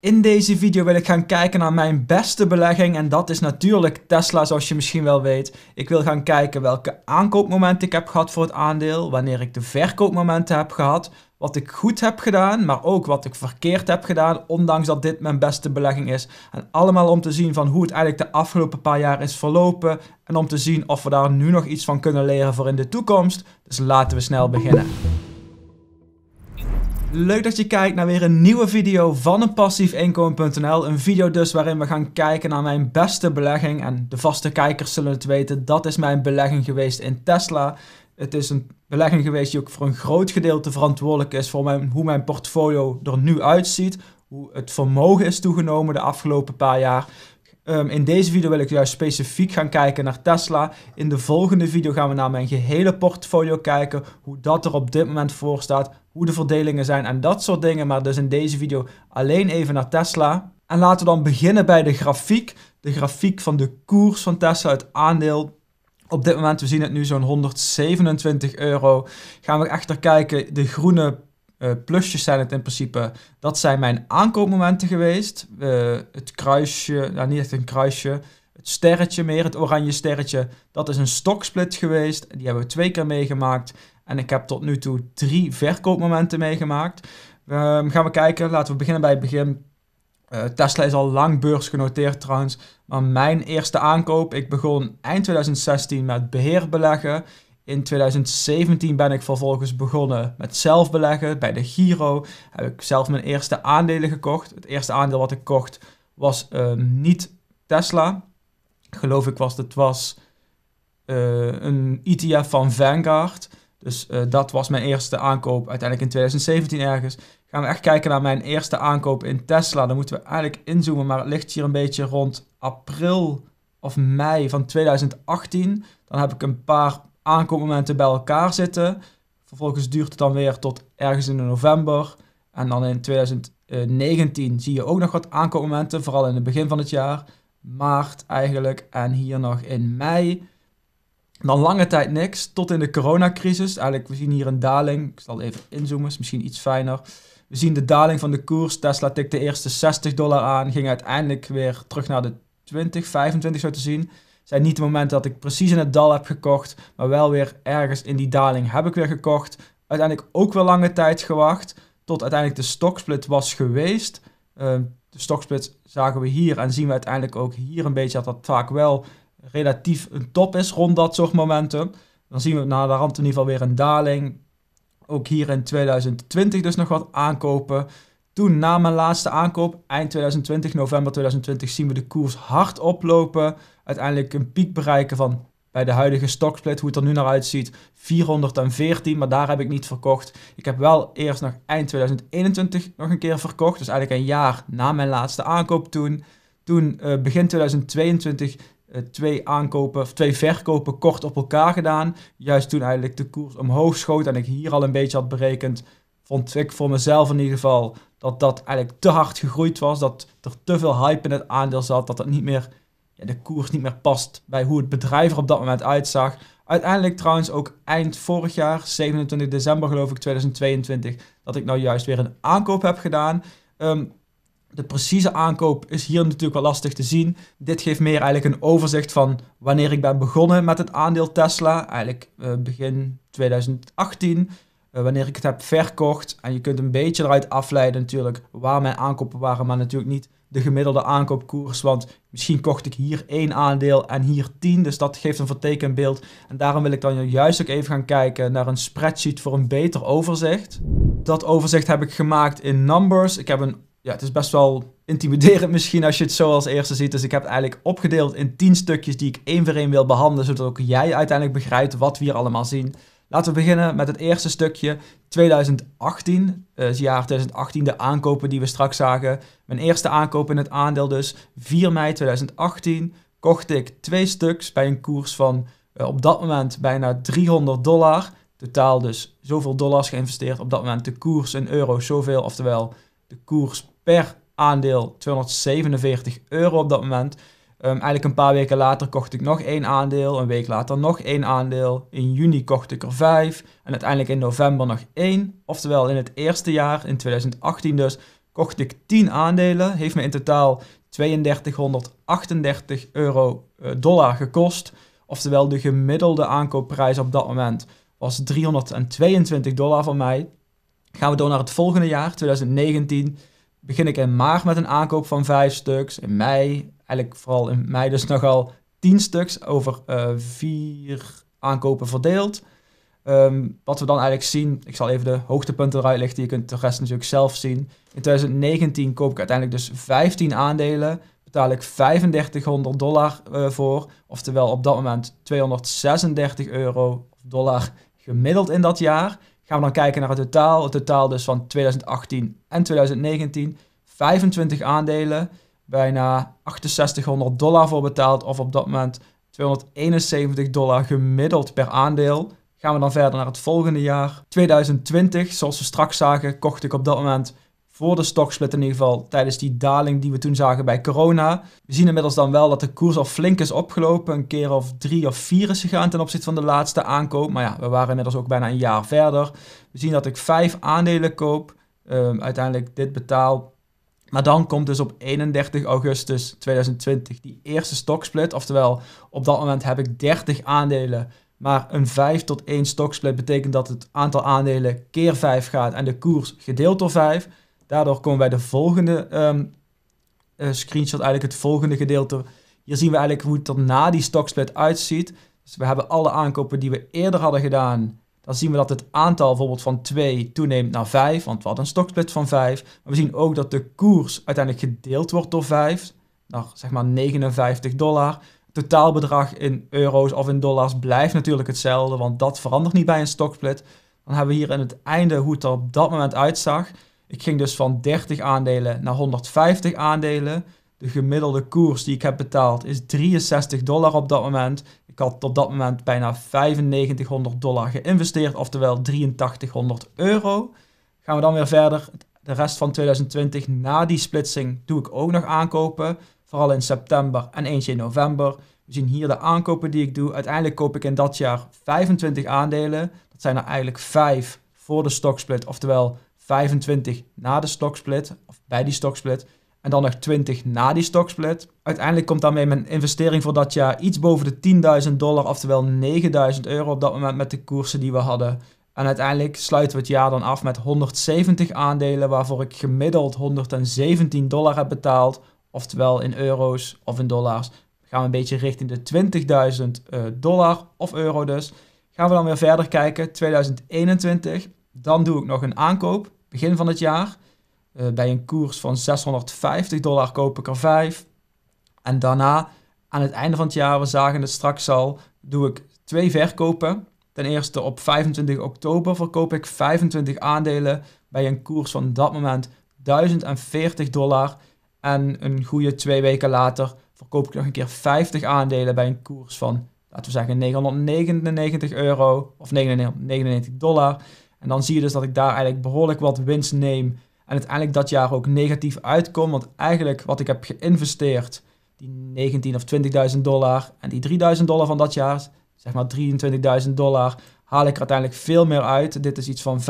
In deze video wil ik gaan kijken naar mijn beste belegging en dat is natuurlijk Tesla zoals je misschien wel weet. Ik wil gaan kijken welke aankoopmomenten ik heb gehad voor het aandeel, wanneer ik de verkoopmomenten heb gehad, wat ik goed heb gedaan, maar ook wat ik verkeerd heb gedaan, ondanks dat dit mijn beste belegging is. En allemaal om te zien van hoe het eigenlijk de afgelopen paar jaar is verlopen en om te zien of we daar nu nog iets van kunnen leren voor in de toekomst. Dus laten we snel beginnen. Leuk dat je kijkt naar weer een nieuwe video van een Een video dus waarin we gaan kijken naar mijn beste belegging. En de vaste kijkers zullen het weten, dat is mijn belegging geweest in Tesla. Het is een belegging geweest die ook voor een groot gedeelte verantwoordelijk is voor hoe mijn portfolio er nu uitziet. Hoe het vermogen is toegenomen de afgelopen paar jaar. Ehm, in deze video wil ik juist specifiek gaan kijken naar Tesla. In de volgende video gaan we naar mijn gehele portfolio kijken. Hoe dat er op dit moment voor staat hoe de verdelingen zijn en dat soort dingen. Maar dus in deze video alleen even naar Tesla. En laten we dan beginnen bij de grafiek. De grafiek van de koers van Tesla, het aandeel. Op dit moment, we zien het nu zo'n 127 euro. Gaan we echter kijken, de groene eh, plusjes zijn het in principe. Dat zijn mijn aankoopmomenten geweest. Eh, het kruisje, nou niet echt een kruisje. Het sterretje meer, het oranje sterretje. Dat is een stoksplit geweest. Die hebben we twee keer meegemaakt. En ik heb tot nu toe drie verkoopmomenten meegemaakt. Ehm, gaan we kijken, laten we beginnen bij het begin. Eh, Tesla is al lang beursgenoteerd trouwens, maar mijn eerste aankoop, ik begon eind 2016 met beheerbeleggen. In 2017 ben ik vervolgens begonnen met zelf beleggen. Bij de Giro heb ik zelf mijn eerste aandelen gekocht. Het eerste aandeel wat ik kocht was ehm, niet Tesla. Geloof ik was het was eh, een ETF van Vanguard. Dus eh, dat was mijn eerste aankoop uiteindelijk in 2017 ergens. Gaan we echt kijken naar mijn eerste aankoop in Tesla. Dan moeten we eigenlijk inzoomen, maar het ligt hier een beetje rond april of mei van 2018. Dan heb ik een paar aankoopmomenten bij elkaar zitten. Vervolgens duurt het dan weer tot ergens in november. En dan in 2019 zie je ook nog wat aankoopmomenten, vooral in het begin van het jaar. Maart eigenlijk en hier nog in mei. Dan lange tijd niks, tot in de coronacrisis. Eigenlijk, we zien hier een daling. Ik zal even inzoomen, is misschien iets fijner. We zien de daling van de koers. Tesla tikte de eerste 60 dollar aan, ging uiteindelijk weer terug naar de 20, 25 zo te zien. Zijn niet de momenten dat ik precies in het dal heb gekocht, maar wel weer ergens in die daling heb ik weer gekocht. Uiteindelijk ook wel lange tijd gewacht, tot uiteindelijk de stoksplit was geweest. Uh, de stoksplit zagen we hier en zien we uiteindelijk ook hier een beetje dat dat vaak wel relatief een top is rond dat soort momenten. Dan zien we na de rand in ieder geval weer een daling. Ook hier in 2020 dus nog wat aankopen. Toen na mijn laatste aankoop, eind 2020, november 2020, zien we de koers hard oplopen. Uiteindelijk een piek bereiken van bij de huidige stocksplit, hoe het er nu naar uitziet, 414. Maar daar heb ik niet verkocht. Ik heb wel eerst nog eind 2021 nog een keer verkocht. Dus eigenlijk een jaar na mijn laatste aankoop toen. Toen eh, begin 2022 eh, twee aankopen of twee verkopen kort op elkaar gedaan. Juist toen eigenlijk de koers omhoog schoot en ik hier al een beetje had berekend, vond ik voor mezelf in ieder geval dat dat eigenlijk te hard gegroeid was. Dat er te veel hype in het aandeel zat, dat dat niet meer, ja, de koers niet meer past bij hoe het bedrijf er op dat moment uitzag. Uiteindelijk trouwens ook eind vorig jaar, 27 december geloof ik 2022, dat ik nou juist weer een aankoop heb gedaan. Ehm, de precieze aankoop is hier natuurlijk wel lastig te zien. Dit geeft meer eigenlijk een overzicht van wanneer ik ben begonnen met het aandeel Tesla. Eigenlijk eh, begin 2018, eh, wanneer ik het heb verkocht. En je kunt een beetje eruit afleiden natuurlijk waar mijn aankopen waren, maar natuurlijk niet de gemiddelde aankoopkoers. Want misschien kocht ik hier één aandeel en hier tien. Dus dat geeft een vertekend beeld. En daarom wil ik dan juist ook even gaan kijken naar een spreadsheet voor een beter overzicht. Dat overzicht heb ik gemaakt in Numbers. Ik heb een ja, het is best wel intimiderend misschien als je het zo als eerste ziet. Dus ik heb het eigenlijk opgedeeld in 10 stukjes die ik één voor één wil behandelen, zodat ook jij uiteindelijk begrijpt wat we hier allemaal zien. Laten we beginnen met het eerste stukje, 2018. Eh, het jaar 2018, de aankopen die we straks zagen. Mijn eerste aankoop in het aandeel dus, 4 mei 2018, kocht ik twee stuks bij een koers van eh, op dat moment bijna 300 dollar. Totaal dus zoveel dollars geïnvesteerd, op dat moment de koers in euro zoveel, oftewel de koers per aandeel 247 euro op dat moment. Ehm, eigenlijk een paar weken later kocht ik nog één aandeel, een week later nog één aandeel. In juni kocht ik er vijf en uiteindelijk in november nog één. Oftewel in het eerste jaar, in 2018 dus, kocht ik 10 aandelen. Heeft me in totaal 3238 euro eh, dollar gekost. Oftewel de gemiddelde aankoopprijs op dat moment was 322 dollar van mij. Gaan we door naar het volgende jaar, 2019 begin ik in maart met een aankoop van vijf stuks. In mei, eigenlijk vooral in mei dus nogal tien stuks over uh, vier aankopen verdeeld. Ehm, wat we dan eigenlijk zien, ik zal even de hoogtepunten eruit lichten, je kunt de rest natuurlijk zelf zien. In 2019 koop ik uiteindelijk dus 15 aandelen, betaal ik 3500 dollar eh, voor, oftewel op dat moment 236 euro dollar gemiddeld in dat jaar. Gaan we dan kijken naar het totaal. Het totaal dus van 2018 en 2019. 25 aandelen, bijna 6800 dollar voor betaald of op dat moment 271 dollar gemiddeld per aandeel. Gaan we dan verder naar het volgende jaar. 2020, zoals we straks zagen, kocht ik op dat moment voor de stocksplit in ieder geval tijdens die daling die we toen zagen bij corona. We zien inmiddels dan wel dat de koers al flink is opgelopen. Een keer of drie of vier is gegaan ten opzichte van de laatste aankoop. Maar ja, we waren inmiddels ook bijna een jaar verder. We zien dat ik vijf aandelen koop. Ehm, uiteindelijk dit betaal. Maar dan komt dus op 31 augustus 2020 die eerste stoksplit. Oftewel, op dat moment heb ik 30 aandelen. Maar een 5 tot 1 stocksplit betekent dat het aantal aandelen keer 5 gaat en de koers gedeeld door 5. Daardoor komen bij de volgende ehm, eh, screenshot, eigenlijk het volgende gedeelte. Hier zien we eigenlijk hoe het er na die stocksplit uitziet. Dus we hebben alle aankopen die we eerder hadden gedaan. Dan zien we dat het aantal bijvoorbeeld van 2 toeneemt naar 5, want we hadden een stocksplit van 5. Maar we zien ook dat de koers uiteindelijk gedeeld wordt door 5, naar zeg maar 59 dollar. Het totaalbedrag in euro's of in dollars blijft natuurlijk hetzelfde, want dat verandert niet bij een stocksplit. Dan hebben we hier aan het einde hoe het er op dat moment uitzag. Ik ging dus van 30 aandelen naar 150 aandelen. De gemiddelde koers die ik heb betaald is 63 dollar op dat moment. Ik had tot dat moment bijna 9500 dollar geïnvesteerd, oftewel 8300 euro. Gaan we dan weer verder. De rest van 2020 na die splitsing doe ik ook nog aankopen. Vooral in september en eentje in november. We zien hier de aankopen die ik doe. Uiteindelijk koop ik in dat jaar 25 aandelen. Dat zijn er eigenlijk 5 voor de stocksplit, oftewel 25 na de stocksplit, of bij die stocksplit. En dan nog 20 na die stocksplit. Uiteindelijk komt daarmee mijn investering voor dat jaar iets boven de 10.000 dollar, oftewel 9.000 euro op dat moment met de koersen die we hadden. En uiteindelijk sluiten we het jaar dan af met 170 aandelen, waarvoor ik gemiddeld 117 dollar heb betaald. Oftewel in euro's of in dollars. Gaan we een beetje richting de 20.000 eh, dollar of euro dus. Gaan we dan weer verder kijken, 2021. Dan doe ik nog een aankoop begin van het jaar. Eh, bij een koers van 650 dollar koop ik er 5. En daarna, aan het einde van het jaar, we zagen het straks al, doe ik twee verkopen. Ten eerste op 25 oktober verkoop ik 25 aandelen bij een koers van dat moment 1040 dollar. En een goede twee weken later verkoop ik nog een keer 50 aandelen bij een koers van, laten we zeggen, 999 euro of 99 dollar. En dan zie je dus dat ik daar eigenlijk behoorlijk wat winst neem. En uiteindelijk dat jaar ook negatief uitkom. Want eigenlijk wat ik heb geïnvesteerd, die 19 of 20.000 dollar en die 3000 dollar van dat jaar, zeg maar 23.000 dollar, haal ik er uiteindelijk veel meer uit. Dit is iets van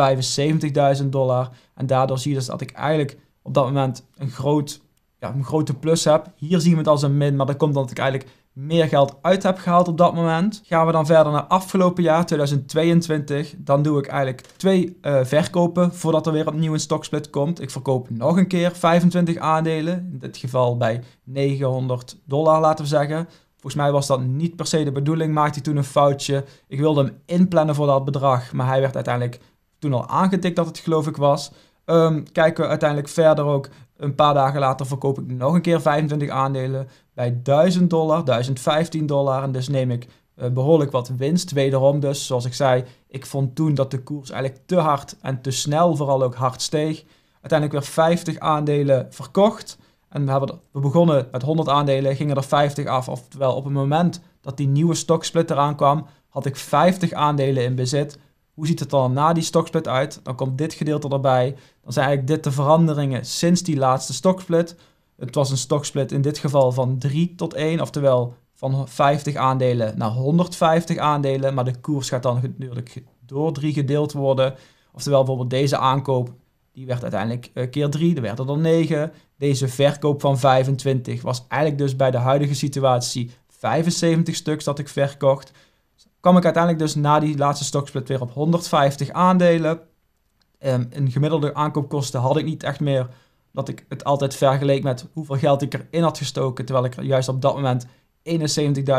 75.000 dollar. En daardoor zie je dus dat ik eigenlijk op dat moment een, groot, ja, een grote plus heb. Hier zien we het als een min, maar dat komt omdat ik eigenlijk meer geld uit heb gehaald op dat moment. Gaan we dan verder naar afgelopen jaar, 2022. Dan doe ik eigenlijk twee eh, verkopen voordat er weer opnieuw een stocksplit komt. Ik verkoop nog een keer 25 aandelen. In dit geval bij 900 dollar, laten we zeggen. Volgens mij was dat niet per se de bedoeling, maakte hij toen een foutje. Ik wilde hem inplannen voor dat bedrag, maar hij werd uiteindelijk toen al aangetikt dat het geloof ik was. Ehm, kijken we uiteindelijk verder ook een paar dagen later verkoop ik nog een keer 25 aandelen bij 1000 dollar, 1015 dollar. En dus neem ik eh, behoorlijk wat winst. Wederom dus, zoals ik zei, ik vond toen dat de koers eigenlijk te hard en te snel vooral ook hard steeg. Uiteindelijk weer 50 aandelen verkocht. En we, hebben, we begonnen met 100 aandelen, gingen er 50 af. Oftewel, op het moment dat die nieuwe stocksplitter aankwam, had ik 50 aandelen in bezit hoe ziet het dan na die stocksplit uit? Dan komt dit gedeelte erbij. Dan zijn eigenlijk dit de veranderingen sinds die laatste stocksplit. Het was een stocksplit in dit geval van 3 tot 1, oftewel van 50 aandelen naar 150 aandelen. Maar de koers gaat dan natuurlijk door 3 gedeeld worden. Oftewel bijvoorbeeld deze aankoop, die werd uiteindelijk eh, keer 3, er werd er dan 9. Deze verkoop van 25 was eigenlijk dus bij de huidige situatie 75 stuks dat ik verkocht kwam ik uiteindelijk dus na die laatste stoksplit weer op 150 aandelen. Um, ehm, een gemiddelde aankoopkosten had ik niet echt meer. Dat ik het altijd vergeleek met hoeveel geld ik erin had gestoken. Terwijl ik er juist op dat moment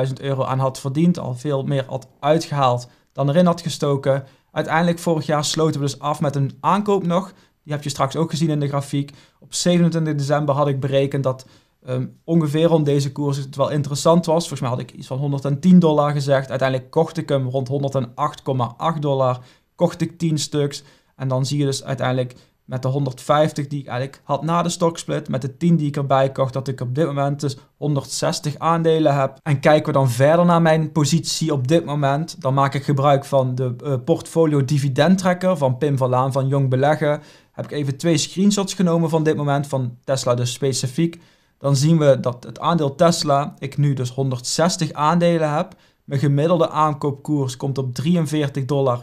71.000 euro aan had verdiend. Al veel meer had uitgehaald dan erin had gestoken. Uiteindelijk vorig jaar sloten we dus af met een aankoop nog. Die heb je straks ook gezien in de grafiek. Op 27 december had ik berekend dat Ehm, ongeveer om deze koers, het wel interessant was. Volgens mij had ik iets van 110 dollar gezegd. Uiteindelijk kocht ik hem rond 108,8 dollar. Kocht ik 10 stuks. En dan zie je dus uiteindelijk met de 150 die ik eigenlijk had na de stoksplit, met de 10 die ik erbij kocht, dat ik op dit moment dus 160 aandelen heb. En kijken we dan verder naar mijn positie op dit moment, dan maak ik gebruik van de uh, portfolio dividend van Pim van Laan van Jong Beleggen. Heb ik even twee screenshots genomen van dit moment, van Tesla dus specifiek dan zien we dat het aandeel Tesla, ik nu dus 160 aandelen heb. Mijn gemiddelde aankoopkoers komt op 43,44 dollar.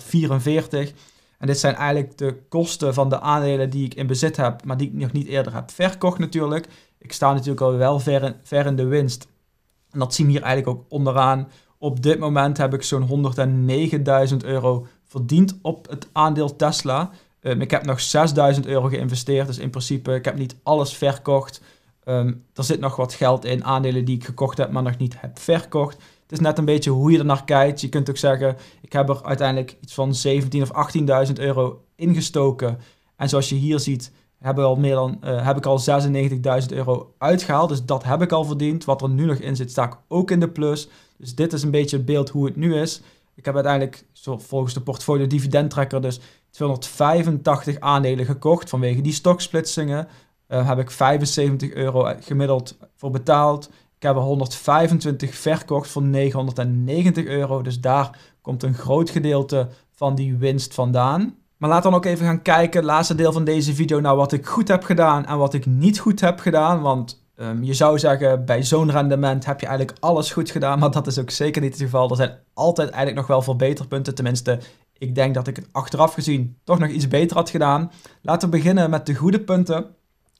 En dit zijn eigenlijk de kosten van de aandelen die ik in bezit heb, maar die ik nog niet eerder heb verkocht natuurlijk. Ik sta natuurlijk al wel ver in, ver in de winst. En dat zien we hier eigenlijk ook onderaan. Op dit moment heb ik zo'n 109.000 euro verdiend op het aandeel Tesla. Ehm, ik heb nog 6.000 euro geïnvesteerd, dus in principe, ik heb niet alles verkocht. Um, er zit nog wat geld in aandelen die ik gekocht heb, maar nog niet heb verkocht. Het is net een beetje hoe je er naar kijkt. Je kunt ook zeggen, ik heb er uiteindelijk iets van 17 of 18.000 euro ingestoken. En zoals je hier ziet, eh, heb ik al, meer dan, heb ik al 96.000 euro uitgehaald. Dus dat heb ik al verdiend. Wat er nu nog in zit, sta ik ook in de plus. Dus dit is een beetje het beeld hoe het nu is. Ik heb uiteindelijk zo, volgens de portfolio dividendtrekker dus 285 aandelen gekocht vanwege die stoksplitsingen uh, heb ik 75 euro eh, gemiddeld voor betaald. Ik heb er 125 verkocht voor 990 euro. Dus daar komt een groot gedeelte van die winst vandaan. Maar laat dan ook even gaan kijken, laatste deel van deze video, naar wat ik goed heb gedaan en wat ik niet goed heb gedaan. Want ehm, je zou zeggen, bij zo'n rendement heb je eigenlijk alles goed gedaan, maar dat is ook zeker niet het geval. Er zijn altijd eigenlijk nog wel verbeterpunten, tenminste ik denk dat ik het achteraf gezien toch nog iets beter had gedaan. Laten we beginnen met de goede punten.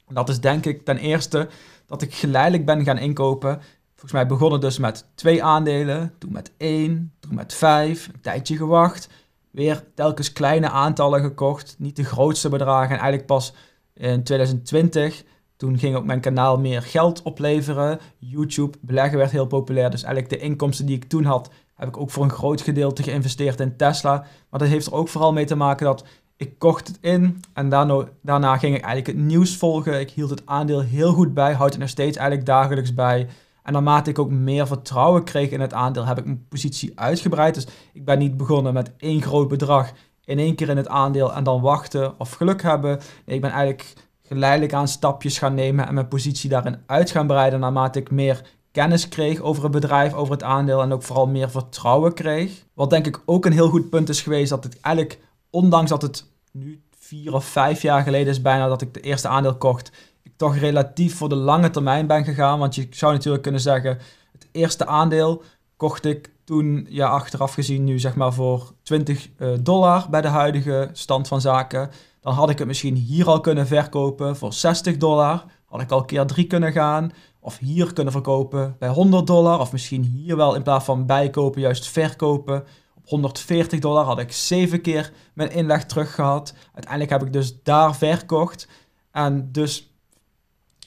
Dat is denk ik ten eerste dat ik geleidelijk ben gaan inkopen. Volgens mij begonnen dus met twee aandelen, toen met één, toen met vijf, een tijdje gewacht. Weer telkens kleine aantallen gekocht, niet de grootste bedragen. En eigenlijk pas in 2020, toen ging ook mijn kanaal meer geld opleveren. YouTube, beleggen werd heel populair. Dus eigenlijk de inkomsten die ik toen had, heb ik ook voor een groot gedeelte geïnvesteerd in Tesla. Maar dat heeft er ook vooral mee te maken dat ik kocht het in en daarna, daarna ging ik eigenlijk het nieuws volgen. Ik hield het aandeel heel goed bij, houd het steeds eigenlijk dagelijks bij. En naarmate ik ook meer vertrouwen kreeg in het aandeel, heb ik mijn positie uitgebreid. Dus ik ben niet begonnen met één groot bedrag in één keer in het aandeel en dan wachten of geluk hebben. Nee, ik ben eigenlijk geleidelijk aan stapjes gaan nemen en mijn positie daarin uit gaan breiden naarmate ik meer kennis kreeg over het bedrijf, over het aandeel en ook vooral meer vertrouwen kreeg. Wat denk ik ook een heel goed punt is geweest, dat het eigenlijk ondanks dat het nu vier of vijf jaar geleden is bijna dat ik de eerste aandeel kocht, ik toch relatief voor de lange termijn ben gegaan. Want je zou natuurlijk kunnen zeggen, het eerste aandeel kocht ik toen, ja achteraf gezien nu zeg maar voor 20 eh, dollar bij de huidige stand van zaken. Dan had ik het misschien hier al kunnen verkopen voor 60 dollar. Had ik al keer drie kunnen gaan. Of hier kunnen verkopen bij 100 dollar. Of misschien hier wel in plaats van bijkopen juist verkopen. 140 dollar had ik zeven keer mijn inleg terug gehad. Uiteindelijk heb ik dus daar verkocht. En dus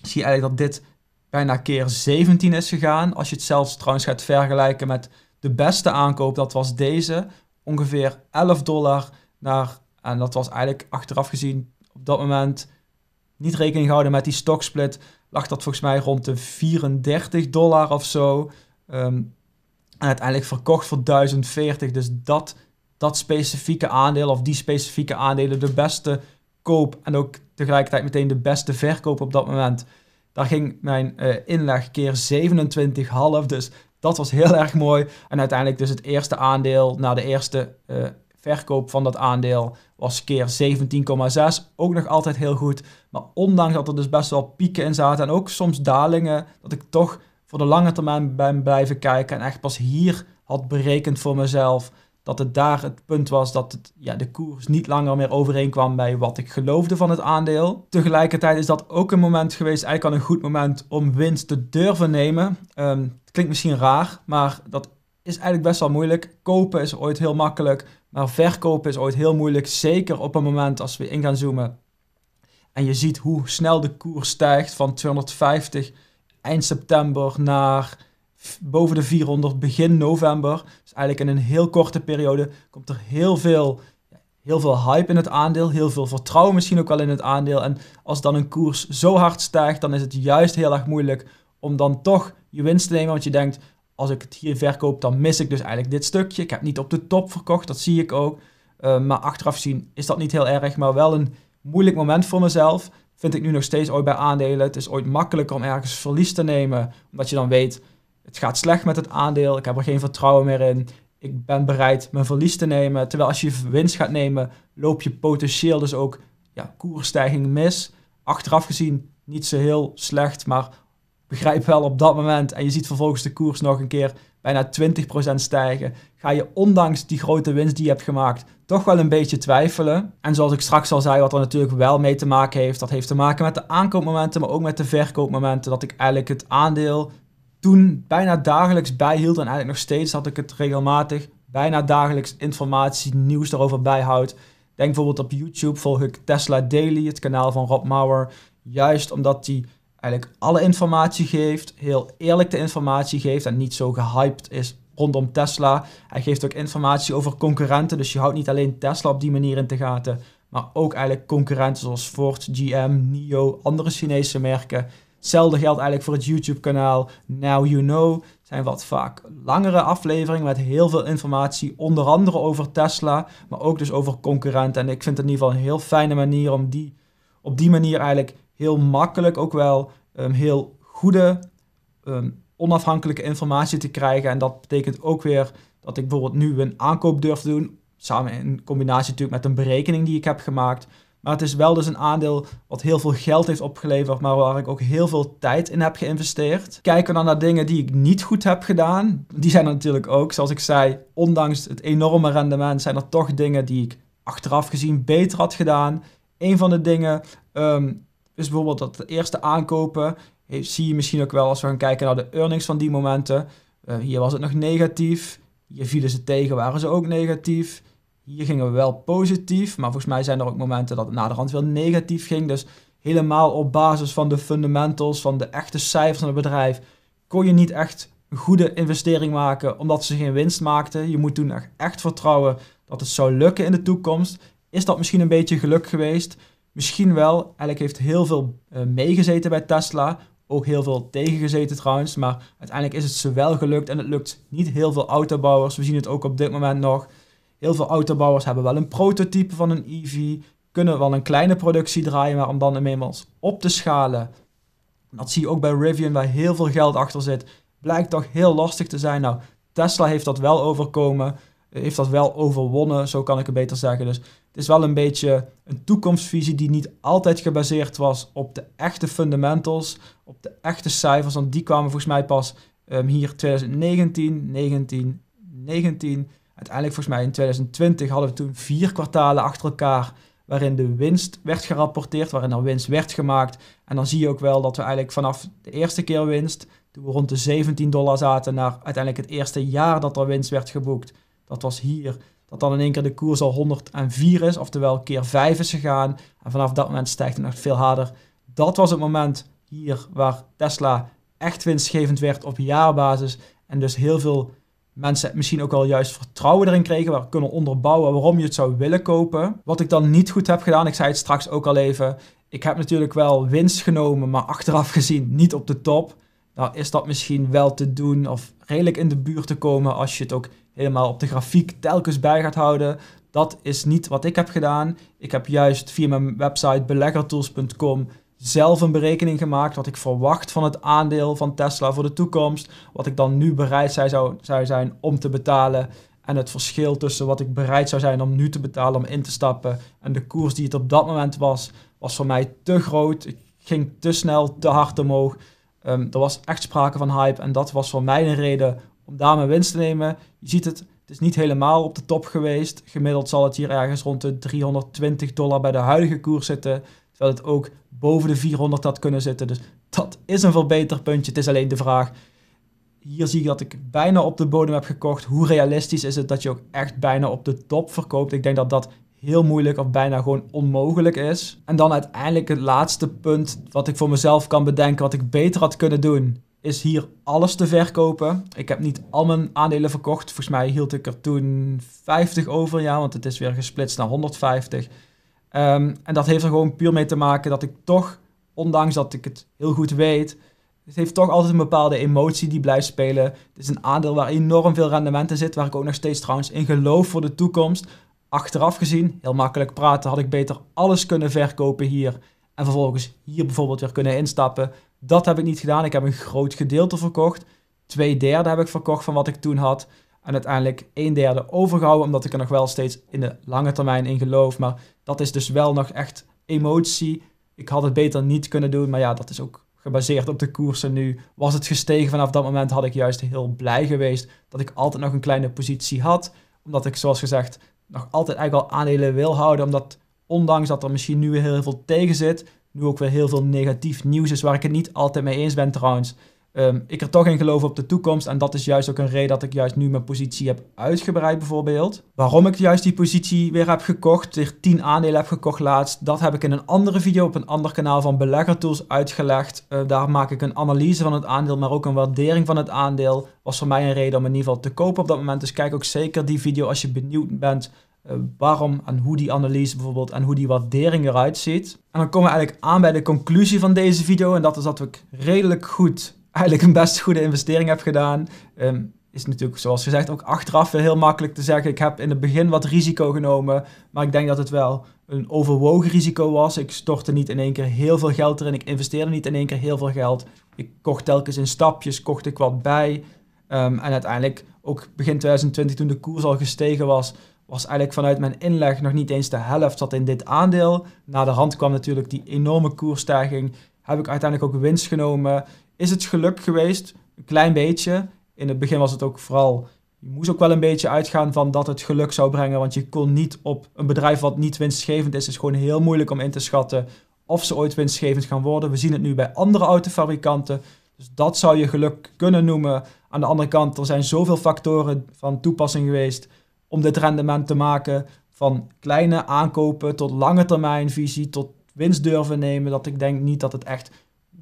zie je eigenlijk dat dit bijna keer 17 is gegaan. Als je het zelfs trouwens gaat vergelijken met de beste aankoop, dat was deze. Ongeveer 11 dollar naar, en dat was eigenlijk achteraf gezien op dat moment niet rekening gehouden met die split. Lag dat volgens mij rond de 34 dollar of zo. Ehm, en uiteindelijk verkocht voor 1040. Dus dat, dat specifieke aandeel of die specifieke aandelen de beste koop en ook tegelijkertijd meteen de beste verkoop op dat moment. Daar ging mijn inleg keer 27,5. Dus dat was heel erg mooi. En uiteindelijk dus het eerste aandeel na de eerste eh, verkoop van dat aandeel was keer 17,6. Ook nog altijd heel goed. Maar ondanks dat er dus best wel pieken in zaten en ook soms dalingen, dat ik toch voor de lange termijn ben blijven kijken en echt pas hier had berekend voor mezelf dat het daar het punt was dat het, ja, de koers niet langer meer overeenkwam bij wat ik geloofde van het aandeel. Tegelijkertijd is dat ook een moment geweest, eigenlijk al een goed moment om winst te durven nemen. Ehm, het klinkt misschien raar, maar dat is eigenlijk best wel moeilijk. Kopen is ooit heel makkelijk, maar verkopen is ooit heel moeilijk. Zeker op een moment als we in gaan zoomen en je ziet hoe snel de koers stijgt van 250 eind september naar boven de 400 begin november. Dus eigenlijk in een heel korte periode komt er heel veel, heel veel hype in het aandeel. Heel veel vertrouwen misschien ook wel in het aandeel. En als dan een koers zo hard stijgt, dan is het juist heel erg moeilijk om dan toch je winst te nemen. Want je denkt, als ik het hier verkoop, dan mis ik dus eigenlijk dit stukje. Ik heb niet op de top verkocht, dat zie ik ook. Eh, maar achteraf zien is dat niet heel erg, maar wel een moeilijk moment voor mezelf vind ik nu nog steeds ooit bij aandelen. Het is ooit makkelijker om ergens verlies te nemen, omdat je dan weet, het gaat slecht met het aandeel, ik heb er geen vertrouwen meer in, ik ben bereid mijn verlies te nemen. Terwijl als je winst gaat nemen, loop je potentieel dus ook ja, koersstijging mis. Achteraf gezien niet zo heel slecht, maar begrijp wel op dat moment en je ziet vervolgens de koers nog een keer bijna 20% stijgen, ga je ondanks die grote winst die je hebt gemaakt toch wel een beetje twijfelen. En zoals ik straks al zei, wat er natuurlijk wel mee te maken heeft, dat heeft te maken met de aankoopmomenten, maar ook met de verkoopmomenten. Dat ik eigenlijk het aandeel toen bijna dagelijks bijhield en eigenlijk nog steeds dat ik het regelmatig bijna dagelijks informatie, nieuws daarover bijhoud. Denk bijvoorbeeld op YouTube volg ik Tesla Daily, het kanaal van Rob Mauer, juist omdat die eigenlijk alle informatie geeft, heel eerlijk de informatie geeft en niet zo gehyped is rondom Tesla. Hij geeft ook informatie over concurrenten, dus je houdt niet alleen Tesla op die manier in de gaten, maar ook eigenlijk concurrenten zoals Ford, GM, NIO, andere Chinese merken. Hetzelfde geldt eigenlijk voor het YouTube-kanaal Now You Know. Het zijn wat vaak langere afleveringen met heel veel informatie, onder andere over Tesla, maar ook dus over concurrenten. En ik vind het in ieder geval een heel fijne manier om die, op die manier eigenlijk heel makkelijk ook wel um, heel goede, ehm, onafhankelijke informatie te krijgen. En dat betekent ook weer dat ik bijvoorbeeld nu een aankoop durf te doen. Samen in combinatie natuurlijk met een berekening die ik heb gemaakt. Maar het is wel dus een aandeel wat heel veel geld heeft opgeleverd, maar waar ik ook heel veel tijd in heb geïnvesteerd. Kijken we dan naar dingen die ik niet goed heb gedaan. Die zijn er natuurlijk ook, zoals ik zei, ondanks het enorme rendement zijn er toch dingen die ik achteraf gezien beter had gedaan. Een van de dingen ehm, dus bijvoorbeeld dat de eerste aankopen zie je misschien ook wel als we gaan kijken naar de earnings van die momenten. Eh, hier was het nog negatief. Hier vielen ze tegen, waren ze ook negatief. Hier gingen we wel positief, maar volgens mij zijn er ook momenten dat het naderhand weer negatief ging. Dus helemaal op basis van de fundamentals, van de echte cijfers van het bedrijf, kon je niet echt een goede investering maken omdat ze geen winst maakten. Je moet toen echt vertrouwen dat het zou lukken in de toekomst. Is dat misschien een beetje geluk geweest? Misschien wel. Eigenlijk heeft heel veel eh, meegezeten bij Tesla. Ook heel veel tegengezeten trouwens. Maar uiteindelijk is het ze wel gelukt. En het lukt niet heel veel autobouwers. We zien het ook op dit moment nog. Heel veel autobouwers hebben wel een prototype van een EV. Kunnen wel een kleine productie draaien. Maar om dan inmiddels op te schalen. Dat zie je ook bij Rivian waar heel veel geld achter zit. Blijkt toch heel lastig te zijn. Nou, Tesla heeft dat wel overkomen heeft dat wel overwonnen, zo kan ik het beter zeggen. Dus het is wel een beetje een toekomstvisie die niet altijd gebaseerd was op de echte fundamentals, op de echte cijfers. Want die kwamen volgens mij pas um, hier 2019, 19, 19. Uiteindelijk volgens mij in 2020 hadden we toen vier kwartalen achter elkaar waarin de winst werd gerapporteerd, waarin er winst werd gemaakt. En dan zie je ook wel dat we eigenlijk vanaf de eerste keer winst, toen we rond de 17 dollar zaten, naar uiteindelijk het eerste jaar dat er winst werd geboekt, dat was hier. Dat dan in één keer de koers al 104 is, oftewel keer 5 is gegaan. En vanaf dat moment stijgt het nog veel harder. Dat was het moment hier waar Tesla echt winstgevend werd op jaarbasis. En dus heel veel mensen misschien ook wel juist vertrouwen erin kregen, waar kunnen onderbouwen waarom je het zou willen kopen. Wat ik dan niet goed heb gedaan, ik zei het straks ook al even. Ik heb natuurlijk wel winst genomen, maar achteraf gezien niet op de top. Nou is dat misschien wel te doen of redelijk in de buurt te komen als je het ook helemaal op de grafiek telkens bij gaat houden. Dat is niet wat ik heb gedaan. Ik heb juist via mijn website beleggertools.com zelf een berekening gemaakt wat ik verwacht van het aandeel van Tesla voor de toekomst. Wat ik dan nu bereid zou, zou zijn om te betalen. En het verschil tussen wat ik bereid zou zijn om nu te betalen om in te stappen en de koers die het op dat moment was, was voor mij te groot. Ik ging te snel, te hard omhoog. Um, er was echt sprake van hype en dat was voor mij een reden om daar mijn winst te nemen. Je ziet het, het is niet helemaal op de top geweest. Gemiddeld zal het hier ergens rond de 320 dollar bij de huidige koers zitten. Terwijl het ook boven de 400 had kunnen zitten. Dus dat is een verbeterpuntje. Het is alleen de vraag. Hier zie ik dat ik bijna op de bodem heb gekocht. Hoe realistisch is het dat je ook echt bijna op de top verkoopt? Ik denk dat dat heel moeilijk of bijna gewoon onmogelijk is. En dan uiteindelijk het laatste punt wat ik voor mezelf kan bedenken, wat ik beter had kunnen doen is hier alles te verkopen. Ik heb niet al mijn aandelen verkocht. Volgens mij hield ik er toen 50 over, ja, want het is weer gesplitst naar 150. Ehm, en dat heeft er gewoon puur mee te maken dat ik toch, ondanks dat ik het heel goed weet, het heeft toch altijd een bepaalde emotie die blijft spelen. Het is een aandeel waar enorm veel rendement in zit, waar ik ook nog steeds trouwens in geloof voor de toekomst. Achteraf gezien, heel makkelijk praten, had ik beter alles kunnen verkopen hier. En vervolgens hier bijvoorbeeld weer kunnen instappen. Dat heb ik niet gedaan. Ik heb een groot gedeelte verkocht. Twee derde heb ik verkocht van wat ik toen had. En uiteindelijk een derde overgehouden, omdat ik er nog wel steeds in de lange termijn in geloof. Maar dat is dus wel nog echt emotie. Ik had het beter niet kunnen doen, maar ja, dat is ook gebaseerd op de koersen nu. Was het gestegen vanaf dat moment, had ik juist heel blij geweest dat ik altijd nog een kleine positie had. Omdat ik, zoals gezegd, nog altijd eigenlijk al aandelen wil houden. Omdat ondanks dat er misschien nu heel veel tegen zit, nu ook weer heel veel negatief nieuws is waar ik het niet altijd mee eens ben trouwens. Ehm, ik er toch in geloof op de toekomst. En dat is juist ook een reden dat ik juist nu mijn positie heb uitgebreid bijvoorbeeld. Waarom ik juist die positie weer heb gekocht, weer 10 aandelen heb gekocht laatst. Dat heb ik in een andere video op een ander kanaal van Beleggertools uitgelegd. Ehm, daar maak ik een analyse van het aandeel, maar ook een waardering van het aandeel. Was voor mij een reden om in ieder geval te kopen op dat moment. Dus kijk ook zeker die video als je benieuwd bent eh, waarom en hoe die analyse bijvoorbeeld en hoe die waardering eruit ziet. En dan komen we eigenlijk aan bij de conclusie van deze video en dat is dat ik redelijk goed, eigenlijk een best goede investering heb gedaan. Ehm, is natuurlijk zoals gezegd ook achteraf weer heel makkelijk te zeggen. Ik heb in het begin wat risico genomen, maar ik denk dat het wel een overwogen risico was. Ik stortte niet in één keer heel veel geld erin. Ik investeerde niet in één keer heel veel geld. Ik kocht telkens in stapjes, kocht ik wat bij. Ehm, en uiteindelijk, ook begin 2020 toen de koers al gestegen was, was eigenlijk vanuit mijn inleg nog niet eens de helft zat in dit aandeel. Na de hand kwam natuurlijk die enorme koersstijging. Heb ik uiteindelijk ook winst genomen. Is het geluk geweest? Een klein beetje. In het begin was het ook vooral je moest ook wel een beetje uitgaan van dat het geluk zou brengen. Want je kon niet op een bedrijf wat niet winstgevend is, is gewoon heel moeilijk om in te schatten of ze ooit winstgevend gaan worden. We zien het nu bij andere autofabrikanten. Dus dat zou je geluk kunnen noemen. Aan de andere kant, er zijn zoveel factoren van toepassing geweest om dit rendement te maken. Van kleine aankopen tot lange termijn visie, tot winst durven nemen. Dat ik denk niet dat het echt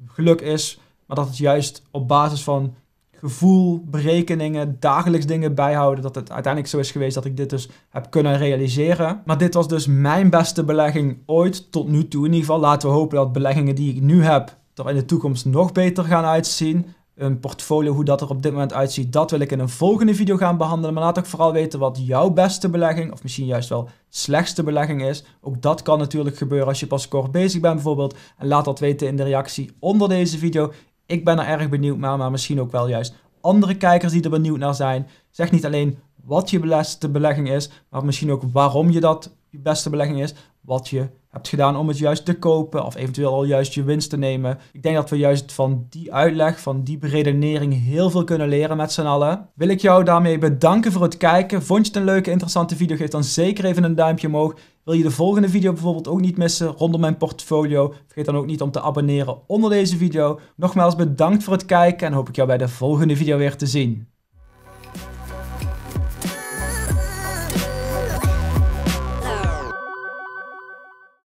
geluk is, maar dat het juist op basis van gevoel, berekeningen, dagelijks dingen bijhouden. Dat het uiteindelijk zo is geweest dat ik dit dus heb kunnen realiseren. Maar dit was dus mijn beste belegging ooit, tot nu toe in ieder geval. Laten we hopen dat beleggingen die ik nu heb er in de toekomst nog beter gaan uitzien een portfolio, hoe dat er op dit moment uitziet, dat wil ik in een volgende video gaan behandelen. Maar laat ook vooral weten wat jouw beste belegging, of misschien juist wel slechtste belegging is. Ook dat kan natuurlijk gebeuren als je pas kort bezig bent bijvoorbeeld. En laat dat weten in de reactie onder deze video. Ik ben er erg benieuwd naar, maar misschien ook wel juist andere kijkers die er benieuwd naar zijn. Zeg niet alleen wat je beste belegging is, maar misschien ook waarom je dat je beste belegging is, wat je hebt gedaan om het juist te kopen of eventueel al juist je winst te nemen. Ik denk dat we juist van die uitleg, van die beredenering heel veel kunnen leren met z'n allen. Wil ik jou daarmee bedanken voor het kijken. Vond je het een leuke, interessante video? Geef dan zeker even een duimpje omhoog. Wil je de volgende video bijvoorbeeld ook niet missen rondom mijn portfolio? Vergeet dan ook niet om te abonneren onder deze video. Nogmaals bedankt voor het kijken en hoop ik jou bij de volgende video weer te zien.